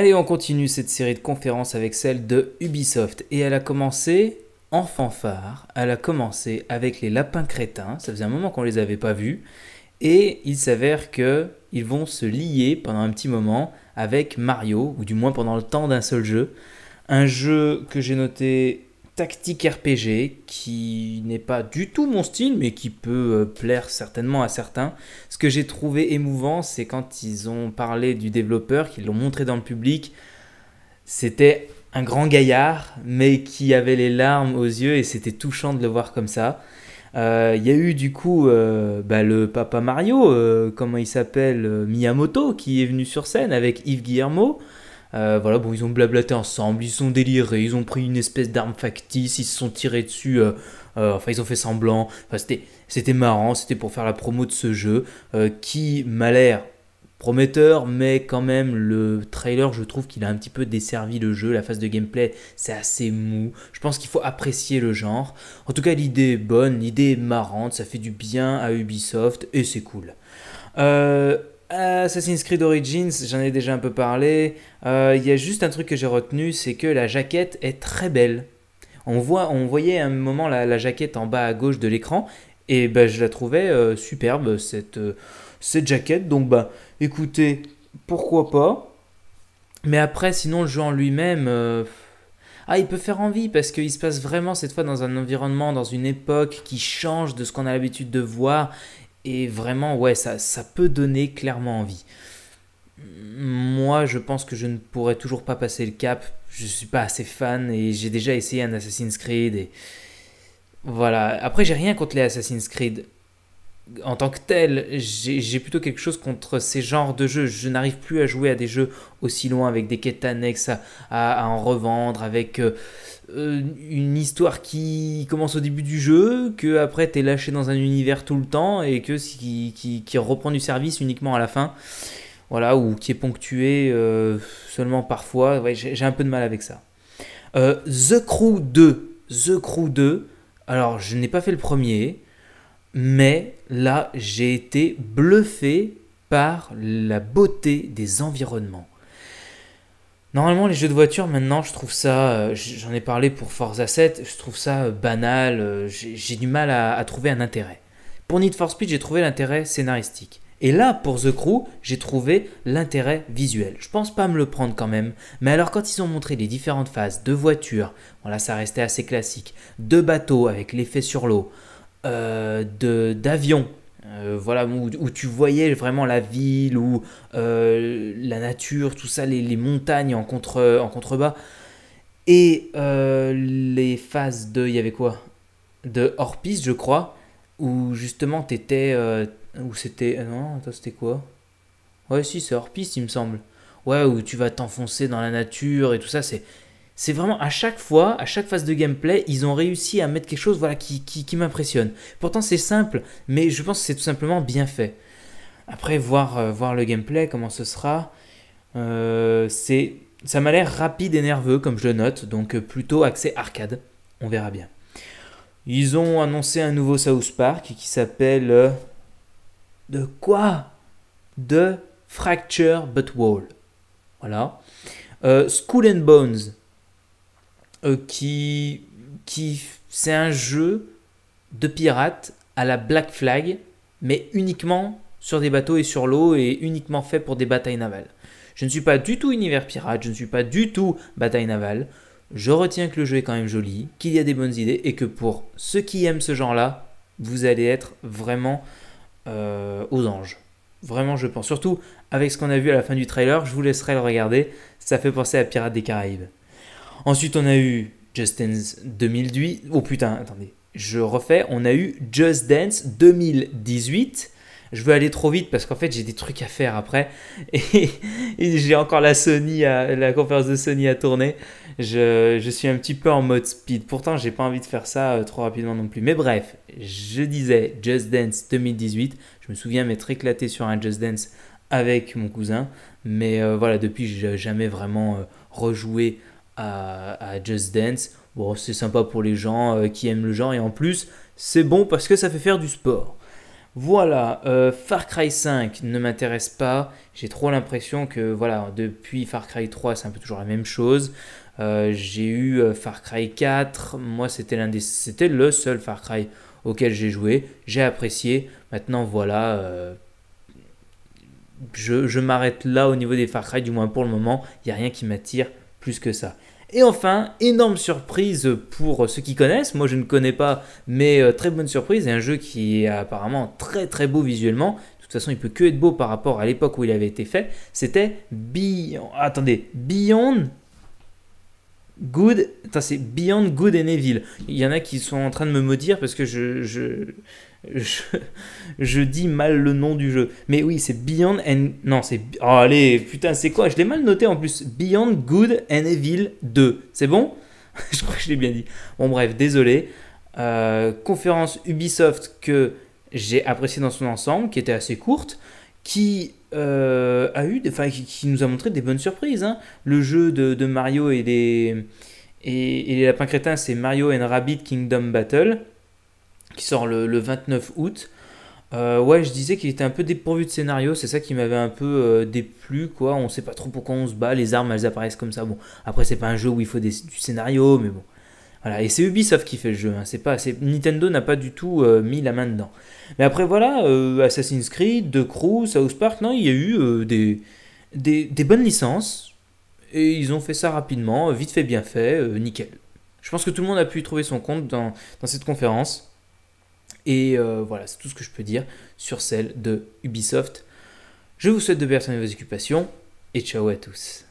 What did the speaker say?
Allez, on continue cette série de conférences avec celle de Ubisoft. Et elle a commencé en fanfare. Elle a commencé avec les lapins crétins. Ça faisait un moment qu'on ne les avait pas vus. Et il s'avère que ils vont se lier pendant un petit moment avec Mario, ou du moins pendant le temps d'un seul jeu. Un jeu que j'ai noté tactique RPG qui n'est pas du tout mon style, mais qui peut euh, plaire certainement à certains. Ce que j'ai trouvé émouvant, c'est quand ils ont parlé du développeur, qu'ils l'ont montré dans le public. C'était un grand gaillard, mais qui avait les larmes aux yeux et c'était touchant de le voir comme ça. Euh, il y a eu du coup euh, bah, le Papa Mario, comment il s'appelle, Miyamoto, qui est venu sur scène avec Yves Guillermo. Euh, voilà, bon, ils ont blablaté ensemble, ils sont délirés, ils ont pris une espèce d'arme factice, ils se sont tirés dessus, euh, euh, enfin, ils ont fait semblant. Enfin, c'était, c'était marrant, c'était pour faire la promo de ce jeu qui m'a l'air prometteur, mais quand même, le trailer, je trouve qu'il a un petit peu desservi le jeu. La phase de gameplay, c'est assez mou. Je pense qu'il faut apprécier le genre. En tout cas, l'idée est bonne, l'idée est marrante, ça fait du bien à Ubisoft et c'est cool. Euh euh, Assassin's Creed Origins, j'en ai déjà un peu parlé. Euh, il y a juste un truc que j'ai retenu, c'est que la jaquette est très belle. On, voit, on voyait à un moment la, jaquette en bas à gauche de l'écran, et ben je la trouvais euh, superbe, cette, cette jaquette. Donc, bah, écoutez, pourquoi pas. Mais après, sinon, le jeu en lui-même... Ah, il peut faire envie parce qu'il se passe vraiment cette fois dans un environnement, dans une époque qui change de ce qu'on a l'habitude de voir et vraiment, ouais, ça, ça peut donner clairement envie. Moi, je pense que je ne pourrais toujours pas passer le cap. Je ne suis pas assez fan et j'ai déjà essayé un Assassin's Creed et voilà. Après, j'ai rien contre les Assassin's Creed en tant que tel, j'ai plutôt quelque chose contre ces genres de jeux. Je n'arrive plus à jouer à des jeux aussi loin avec des quêtes annexes à, en revendre, avec euh, euh, une histoire qui commence au début du jeu, que après es lâché dans un univers tout le temps et que qui, qui, reprend du service uniquement à la fin. Voilà, ou qui est ponctué euh, seulement parfois. j'ai un peu de mal avec ça. The Crew 2. The Crew 2. Alors, je n'ai pas fait le premier. Mais là, j'ai été bluffé par la beauté des environnements. Normalement, les jeux de voitures, maintenant, je trouve ça, euh, j'en ai parlé pour Forza 7, je trouve ça euh, banal, euh, j'ai du mal à, trouver un intérêt. Pour Need for Speed, j'ai trouvé l'intérêt scénaristique. Et là, pour The Crew, j'ai trouvé l'intérêt visuel. Je pense pas me le prendre quand même, mais alors quand ils ont montré les différentes phases de voitures, voilà, ça restait assez classique, Deux bateaux avec l'effet sur l'eau, euh, de d'avion. Euh, voilà, où, tu voyais vraiment la ville, ou euh, la nature, tout ça, les, montagnes en, contre, en contrebas. Et les phases de. Il y avait quoi De hors-piste je crois, où justement t'étais. où c'était. non, attends, c'était quoi Ouais, si, c'est hors piste, il me semble. Ouais, où tu vas t'enfoncer dans la nature et tout ça, c'est c'est vraiment à chaque fois, à chaque phase de gameplay, ils ont réussi à mettre quelque chose voilà, qui, m'impressionne. Pourtant c'est simple, mais je pense que c'est tout simplement bien fait. Après, voir, euh, voir le gameplay, comment ce sera, euh, ça m'a l'air rapide et nerveux comme je le note, donc euh, plutôt accès arcade, on verra bien. Ils ont annoncé un nouveau South Park qui s'appelle... de quoi De Fracture But Wall. Voilà. School and Bones, euh, qui, qui c'est un jeu de pirates à la Black Flag, mais uniquement sur des bateaux et sur l'eau et uniquement fait pour des batailles navales. Je ne suis pas du tout univers pirate, je ne suis pas du tout bataille navale. Je retiens que le jeu est quand même joli, qu'il y a des bonnes idées et que pour ceux qui aiment ce genre-là, vous allez être vraiment euh, aux anges. Vraiment, je pense. Surtout avec ce qu'on a vu à la fin du trailer, je vous laisserai le regarder. Ça fait penser à Pirates des Caraïbes. Ensuite, on a eu Just Dance 2018. Oh putain, attendez, je refais. On a eu Just Dance 2018. Je veux aller trop vite parce qu'en fait j'ai des trucs à faire après et, j'ai encore la Sony, la conférence de Sony à tourner. Je, suis un petit peu en mode speed. Pourtant, j'ai pas envie de faire ça euh, trop rapidement non plus. Mais bref, je disais Just Dance 2018. Je me souviens m'être éclaté sur un Just Dance avec mon cousin. Mais euh, voilà, depuis, j'ai jamais vraiment euh, rejoué à, Just Dance. Bon, c'est sympa pour les gens euh, qui aiment le genre et en plus, c'est bon parce que ça fait faire du sport. Voilà, euh, Far Cry 5 ne m'intéresse pas. J'ai trop l'impression que, voilà, depuis Far Cry 3, c'est un peu toujours la même chose. Euh, j'ai eu Far Cry 4. Moi, c'était l'un des, c'était le seul Far Cry auquel j'ai joué. J'ai apprécié. Maintenant, voilà, je, je m'arrête là au niveau des Far Cry, du moins pour le moment. Il n'y a rien qui m'attire que ça. Et enfin, énorme surprise pour ceux qui connaissent, moi je ne connais pas, mais euh, très bonne surprise, et un jeu qui est apparemment très très beau visuellement, de toute façon, il peut que être beau par rapport à l'époque où il avait été fait. C'était Beyond. Attendez, Beyond Good. Attends, c'est Beyond Good and Evil. Il y en a qui sont en train de me maudire parce que je, je, je, dis mal le nom du jeu. Mais oui, c'est Beyond and... Non, c'est... Oh, allez, putain, c'est quoi Je l'ai mal noté en plus. Beyond Good and Evil 2. C'est bon Je crois que je l'ai bien dit. Bon, bref, désolé. Euh, conférence Ubisoft que j'ai appréciée dans son ensemble, qui était assez courte, qui euh, a eu... qui, nous a montré des bonnes surprises. Hein. Le jeu de, Mario et des... Et, et les lapins crétins, c'est Mario and Rabbit Kingdom Battle qui sort le, 29 août. Euh, ouais, je disais qu'il était un peu dépourvu de scénario, c'est ça qui m'avait un peu euh, déplu, quoi. On sait pas trop pourquoi on se bat, les armes elles apparaissent comme ça. Bon, après, c'est pas un jeu où il faut du scénario, mais bon. Voilà, et c'est Ubisoft qui fait le jeu, hein. c'est pas, Nintendo n'a pas du tout euh, mis la main dedans. Mais après, voilà, Assassin's Creed, The Crew, South Park, non, il y a eu des, des, bonnes licences, et ils ont fait ça rapidement, vite fait, bien fait, nickel. Je pense que tout le monde a pu y trouver son compte dans, dans cette conférence. Et euh, voilà, c'est tout ce que je peux dire sur celle de Ubisoft. Je vous souhaite de bien vos occupations et ciao à tous.